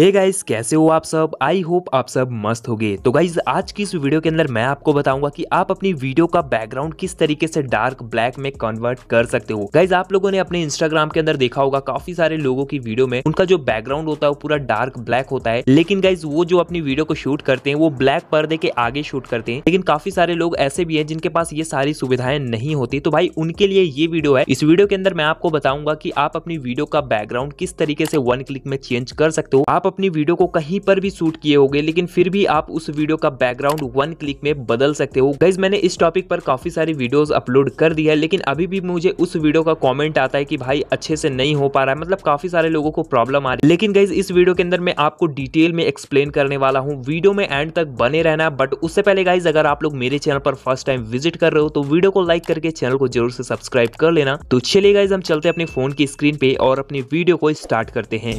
hey guys कैसे हो आप सब आई होप आप सब मस्त हो तो गाइज आज की इस वीडियो के अंदर मैं आपको बताऊंगा कि आप अपनी वीडियो का बैकग्राउंड किस तरीके से डार्क ब्लैक में कन्वर्ट कर सकते हो गाइज आप लोगों ने अपने इंस्टाग्राम के अंदर देखा होगा काफी सारे लोगों की वीडियो में उनका जो बैकग्राउंड होता है वो पूरा डार्क ब्लैक होता है लेकिन गाइज वो जो अपनी वीडियो को शूट करते हैं वो ब्लैक पर्दे के आगे शूट करते हैं लेकिन काफी सारे लोग ऐसे भी है जिनके पास ये सारी सुविधाएं नहीं होती तो भाई उनके लिए ये वीडियो है इस वीडियो के अंदर मैं आपको बताऊंगा की आप अपनी वीडियो का बैकग्राउंड किस तरीके से वन क्लिक में चेंज कर सकते हो आप अपनी वीडियो को कहीं पर भी शूट किए होगे लेकिन फिर भी आप उस वीडियो का बैकग्राउंड वन क्लिक में बदल सकते हो गाइज मैंने इस टॉपिक पर काफी सारी वीडियो अपलोड कर दी है लेकिन अभी भी मुझे उस वीडियो का कॉमेंट आता है कि भाई अच्छे से नहीं हो पा रहा है मतलब काफी सारे लोगों को प्रॉब्लम आ रही है लेकिन गाइज इस वीडियो के अंदर मैं आपको डिटेल में एक्सप्लेन करने वाला हूँ वीडियो में एंड तक बने रहना बट उससे पहले गाइज अगर आप लोग मेरे चैनल पर फर्स्ट टाइम विजिट कर रहे हो तो वीडियो को लाइक करके चैनल को जरूर से सब्सक्राइब कर लेना तो चलिए गाइज हम चलते अपने फोन की स्क्रीन पे और अपनी वीडियो को स्टार्ट करते हैं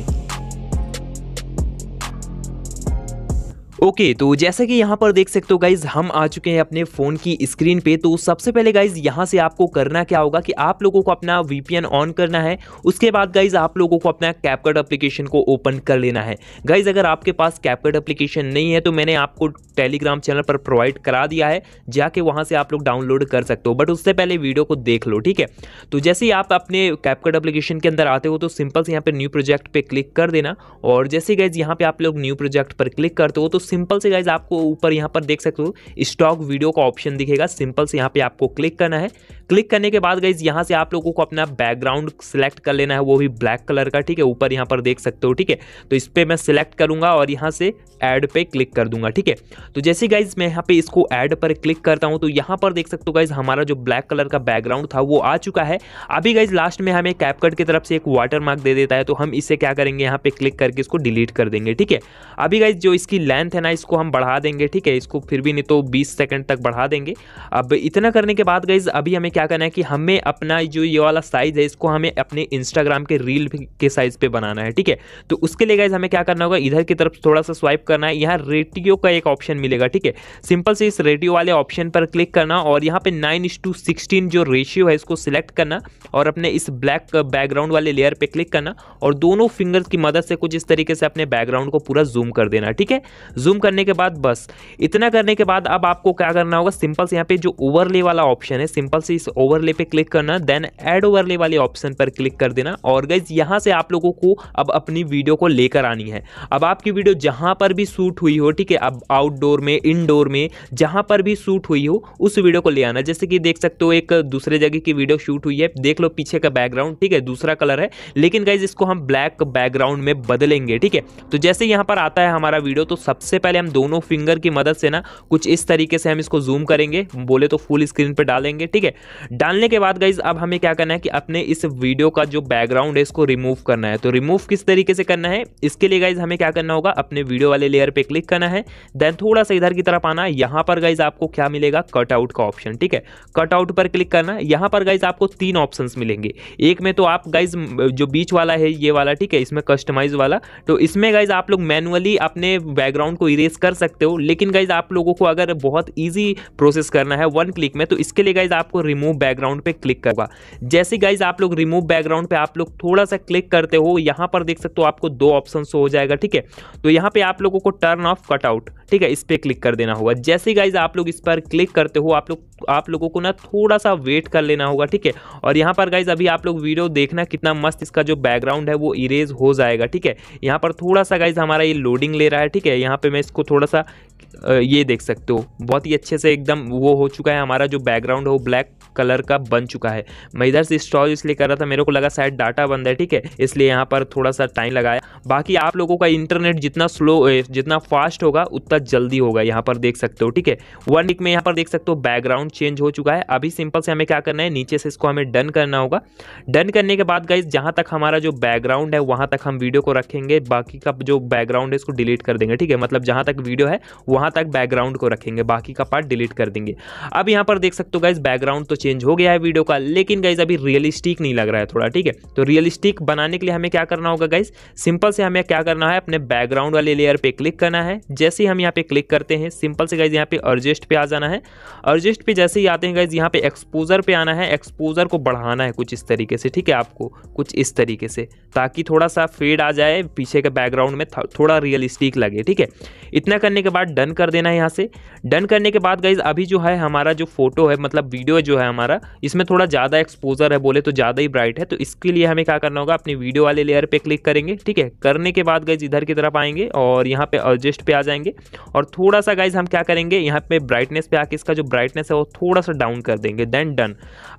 ओके तो जैसे कि यहाँ पर देख सकते हो गाइज हम आ चुके हैं अपने फ़ोन की स्क्रीन पे तो सबसे पहले गाइज यहाँ से आपको करना क्या होगा कि आप लोगों को अपना वीपीएन ऑन करना है उसके बाद गाइज आप लोगों को अपना कैपकट एप्लीकेशन को ओपन कर लेना है गाइज अगर आपके पास कैपकट एप्लीकेशन नहीं है तो मैंने आपको टेलीग्राम चैनल पर प्रोवाइड करा दिया है जाके वहाँ से आप लोग डाउनलोड कर सकते हो बट उससे पहले वीडियो को देख लो ठीक है तो जैसे ही आप अपने कैपकट एप्लीकेशन के अंदर आते हो तो सिंपल से यहाँ पर न्यू प्रोजेक्ट पर क्लिक कर देना और जैसे गाइज यहाँ पर आप लोग न्यू प्रोजेक्ट पर क्लिक करते हो तो सिंपल से गाइज आपको ऊपर यहाँ पर देख सकते हो स्टॉक वीडियो का ऑप्शन दिखेगा सिंपल से यहाँ पे आपको क्लिक करना है क्लिक करने के बाद गाइज यहाँ से आप लोगों को अपना बैकग्राउंड सेलेक्ट कर लेना है वो भी ब्लैक कलर का ठीक है ऊपर यहाँ पर देख सकते हो ठीक है तो इस पर मैं सिलेक्ट करूंगा और यहाँ से ऐड पे क्लिक कर दूंगा ठीक है तो जैसे गाइज मैं यहाँ पे इसको ऐड पर क्लिक करता हूँ तो यहाँ पर देख सकते हो गाइज हमारा जो ब्लैक कलर का बैकग्राउंड था वो आ चुका है अभी गाइज लास्ट में हमें कैपकट की तरफ से एक वाटर मार्क दे देता है तो हम इसे क्या करेंगे यहाँ पे क्लिक करके इसको डिलीट कर देंगे ठीक है अभी गाइज जो इसकी लेंथ है ना इसको हम बढ़ा देंगे ठीक है इसको फिर भी नहीं तो बीस सेकेंड तक बढ़ा देंगे अब इतना करने के बाद गाइज अभी हमें क्या क्या करना है कि हमें अपना जो ये वाला साइज़ है इसको हमें अपने इंस्टाग्राम के रील के साइज़ पे बनाना है ठीक है तो उसके लिए गाइज हमें क्या करना होगा इधर की तरफ थोड़ा सा स्वाइप करना है यहाँ रेटियो का एक ऑप्शन मिलेगा ठीक है सिंपल से इस रेटियो वाले ऑप्शन पर क्लिक करना और यहाँ पे नाइन टू सिक्सटीन जो रेशियो है इसको सिलेक्ट करना और अपने इस ब्लैक बैकग्राउंड वाले लेयर पर क्लिक करना और दोनों फिंगर्स की मदद से कुछ इस तरीके से अपने बैकग्राउंड को पूरा जूम कर देना ठीक है जूम करने के बाद बस इतना करने के बाद अब आपको क्या करना होगा सिंपल से यहाँ पे जो ओवरले वाला ऑप्शन है सिंपल से इस ओवरले पे क्लिक करना देन एड ओवरले वाले ऑप्शन पर क्लिक कर देना और गाइज यहाँ से आप लोगों को अब अपनी वीडियो को लेकर आनी है अब आपकी वीडियो जहाँ पर भी शूट हुई हो ठीक है अब आउटडोर में इनडोर में जहाँ पर भी शूट हुई हो उस वीडियो को ले आना जैसे कि देख सकते हो एक दूसरे जगह की वीडियो शूट हुई है देख लो पीछे का बैकग्राउंड ठीक है दूसरा कलर है लेकिन गाइज इसको हम ब्लैक बैकग्राउंड में बदलेंगे ठीक है तो जैसे यहाँ पर आता है हमारा वीडियो तो सबसे पहले हम दोनों फिंगर की मदद से ना कुछ इस तरीके से हम इसको जूम करेंगे बोले तो फुल स्क्रीन पर डालेंगे ठीक है डालने के बाद गाइज अब हमें क्या करना है कि अपने इस वीडियो का जो बैकग्राउंड है इसको रिमूव करना है तो रिमूव किस तरीके से करना है इसके लिए गाइज हमें क्या करना होगा अपने वीडियो वाले लेयर पे क्लिक करना है देन थोड़ा सा इधर की तरफ आना है यहां पर गाइज आपको क्या मिलेगा कटआउट का ऑप्शन ठीक है कटआउट पर क्लिक करना है यहां पर गाइज आपको तीन ऑप्शन मिलेंगे एक में तो आप गाइज जो बीच वाला है ये वाला ठीक है इसमें कस्टमाइज वाला तो इसमें गाइज आप लोग मैनुअली अपने बैकग्राउंड को इरेज कर सकते हो लेकिन गाइज आप लोगों को अगर बहुत ईजी प्रोसेस करना है वन क्लिक में तो इसके लिए गाइज आपको रिमूव रिमूव बैकग्राउंड पे क्लिक करवा जैसे गाइज आप लोग रिमूव बैकग्राउंड पे आप लोग थोड़ा सा क्लिक करते हो यहाँ पर देख सकते हो आपको दो ऑप्शन हो जाएगा ठीक है तो यहाँ पे आप लोगों को टर्न ऑफ कटआउट ठीक है इस पर क्लिक कर देना होगा जैसे गाइज आप लोग इस पर क्लिक करते हो आप लोग आप लोगों को ना थोड़ा सा वेट कर लेना होगा ठीक है और यहाँ पर गाइज अभी आप लोग वीडियो देखना कितना मस्त इसका जो बैकग्राउंड है वो इरेज हो जाएगा ठीक है यहाँ पर थोड़ा सा गाइज हमारा ये लोडिंग ले रहा है ठीक है यहाँ पे मैं इसको थोड़ा सा ये देख सकते हो बहुत ही अच्छे से एकदम वो हो चुका है हमारा जो बैकग्राउंड है वो ब्लैक कलर का बन चुका है मैं इधर से इंस्टॉल इसलिए कर रहा था मेरे को लगा शायद डाटा बंद है ठीक है इसलिए यहाँ पर थोड़ा सा टाइम लगाया बाकी आप लोगों का इंटरनेट जितना स्लो जितना फास्ट होगा उतना जल्दी होगा यहाँ पर देख सकते हो ठीक है वन वीक में यहाँ पर देख सकते हो बैकग्राउंड चेंज हो चुका है अभी सिंपल से हमें क्या करना है नीचे से इसको हमें डन करना होगा डन करने के बाद गाइज जहाँ तक हमारा जो बैकग्राउंड है वहाँ तक हम वीडियो को रखेंगे बाकी का जो बैकग्राउंड है इसको डिलीट कर देंगे ठीक है मतलब जहाँ तक वीडियो है वहाँ तक बैकग्राउंड को रखेंगे बाकी का पार्ट डिलीट कर देंगे अब यहाँ पर देख सकते हो गाइज बैकग्राउंड तो चेंज हो गया है वीडियो का लेकिन गाइज अभी रियलिस्टिक नहीं लग रहा है थोड़ा ठीक है तो रियलिस्टिक बनाने के लिए हमें क्या करना होगा गाइज सिंपल सिंपल से हमें क्या करना है अपने बैकग्राउंड वाले लेयर पे क्लिक करना है जैसे ही हम यहाँ पे क्लिक करते हैं सिंपल से गाइज यहाँ पे अर्जेस्ट पे आ जाना है अर्जेस्ट पे जैसे ही आते हैं गाइज यहाँ पे एक्सपोजर पे आना है एक्सपोजर को बढ़ाना है कुछ इस तरीके से ठीक है आपको कुछ इस तरीके से ताकि थोड़ा सा फेड आ जाए पीछे के बैकग्राउंड में थोड़ा रियलिस्टिक लगे ठीक है इतना करने के बाद डन कर देना है यहाँ से डन करने के बाद गाइज अभी जो है हमारा जो फोटो है मतलब वीडियो जो है हमारा इसमें थोड़ा ज़्यादा एक्सपोजर है बोले तो ज़्यादा ही ब्राइट है तो इसके लिए हमें क्या करना होगा अपनी वीडियो वाले लेयर पर क्लिक करेंगे ठीक है करने के बाद गाइज इधर की तरफ आएंगे और यहाँ पे एडजस्ट पे आ जाएंगे और थोड़ा सा गाइज हम क्या करेंगे यहाँ पे ब्राइटनेस पे आके इसका जो ब्राइटनेस है वो थोड़ा सा डाउन कर देंगे देन डन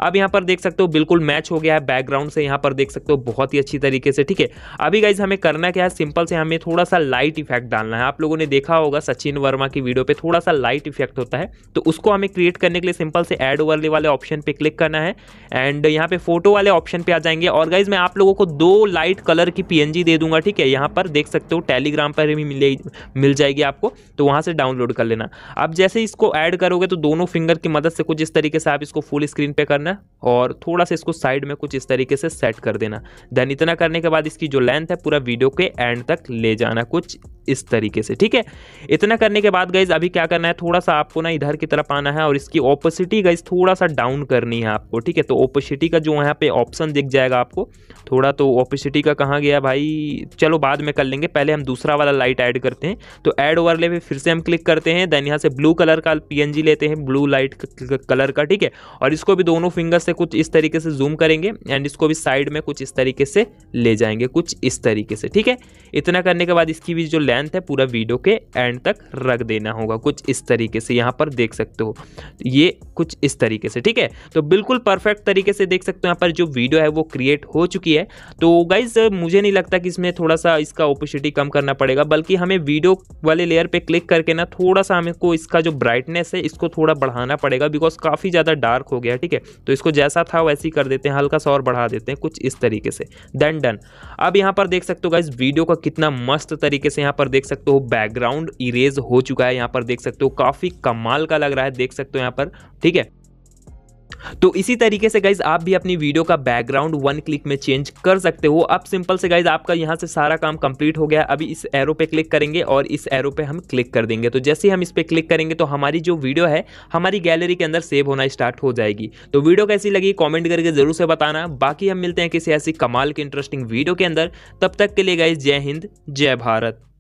अब यहाँ पर देख सकते हो बिल्कुल मैच हो गया है बैकग्राउंड से यहाँ पर देख सकते हो बहुत ही अच्छी तरीके से ठीक है अभी गाइज हमें करना क्या है सिंपल से हमें थोड़ा सा लाइट इफेक्ट डालना है आप लोगों ने देखा होगा सचिन वर्मा की वीडियो पे थोड़ा सा लाइट इफेक्ट होता है तो उसको हमें क्रिएट करने के लिए सिंपल से एड ओवरले वाले ऑप्शन पे क्लिक करना है एंड यहाँ पे फोटो वाले ऑप्शन पे आ जाएंगे और गाइज मैं आप लोगों को दो लाइट कलर की पीएनजी दे दूंगा ठीक ठीक है यहाँ पर देख सकते हो टेलीग्राम पर भी मिले मिल जाएगी आपको तो वहाँ से डाउनलोड कर लेना अब जैसे इसको ऐड करोगे तो दोनों फिंगर की मदद से कुछ इस तरीके से आप इसको फुल स्क्रीन पे करना और थोड़ा सा इसको साइड में कुछ इस तरीके से सेट कर देना देन इतना करने के बाद इसकी जो लेंथ है पूरा वीडियो के एंड तक ले जाना कुछ इस तरीके से ठीक है इतना करने के बाद गाइज अभी क्या करना है थोड़ा सा आपको ना इधर की तरफ आना है और इसकी ओपोसिटी गाइज थोड़ा सा डाउन करनी है आपको ठीक है तो ओपोसिटी का जो यहाँ पे ऑप्शन दिख जाएगा आपको थोड़ा तो ओपोसिटी का कहाँ गया भाई चलो बाद में कर लेंगे पहले हम दूसरा वाला लाइट ऐड करते हैं तो ऐड ओवरले पे फिर से हम क्लिक करते हैं देन यहाँ से ब्लू कलर का पी लेते हैं ब्लू लाइट कलर का ठीक है और इसको भी दोनों फिंगर से कुछ इस तरीके से जूम करेंगे एंड इसको भी साइड में कुछ इस तरीके से ले जाएंगे कुछ इस तरीके से ठीक है इतना करने के बाद इसकी भी जो लेंथ है पूरा वीडियो के एंड तक रख देना होगा कुछ इस तरीके से यहाँ पर देख सकते हो ये कुछ इस तरीके से ठीक है तो बिल्कुल परफेक्ट तरीके से देख सकते हो यहाँ पर जो वीडियो है वो क्रिएट हो चुकी है तो गाइज मुझे नहीं लगता कि इसमें थोड़ा सा इसका ओपोसिटी कम करना पड़ेगा बल्कि हमें वीडियो वाले लेयर पर क्लिक करके ना थोड़ा सा हमें को इसका जो ब्राइटनेस है इसको थोड़ा बढ़ाना पड़ेगा बिकॉज काफ़ी ज़्यादा डार्क हो गया ठीक है तो इसको जैसा था वैसे ही कर देते हैं हल्का सा और बढ़ा देते हैं कुछ इस तरीके से देन डन अब यहाँ पर देख सकते हो गाइज वीडियो का कितना मस्त तरीके से यहाँ पर देख सकते हो बैकग्राउंड इरेज हो चुका है यहाँ पर देख सकते हो काफ़ी कमाल का लग रहा है देख सकते हो यहाँ पर ठीक है तो इसी तरीके से गाइज आप भी अपनी वीडियो का बैकग्राउंड वन क्लिक में चेंज कर सकते हो अब सिंपल से गाइज आपका यहां से सारा काम कंप्लीट हो गया अभी इस एरो पे क्लिक करेंगे और इस एरो पे हम क्लिक कर देंगे तो जैसे ही हम इस पर क्लिक करेंगे तो हमारी जो वीडियो है हमारी गैलरी के अंदर सेव होना स्टार्ट हो जाएगी तो वीडियो कैसी लगी कॉमेंट करके जरूर से बताना बाकी हम मिलते हैं किसी ऐसी कमाल के इंटरेस्टिंग वीडियो के अंदर तब तक के लिए गाइज जय हिंद जय भारत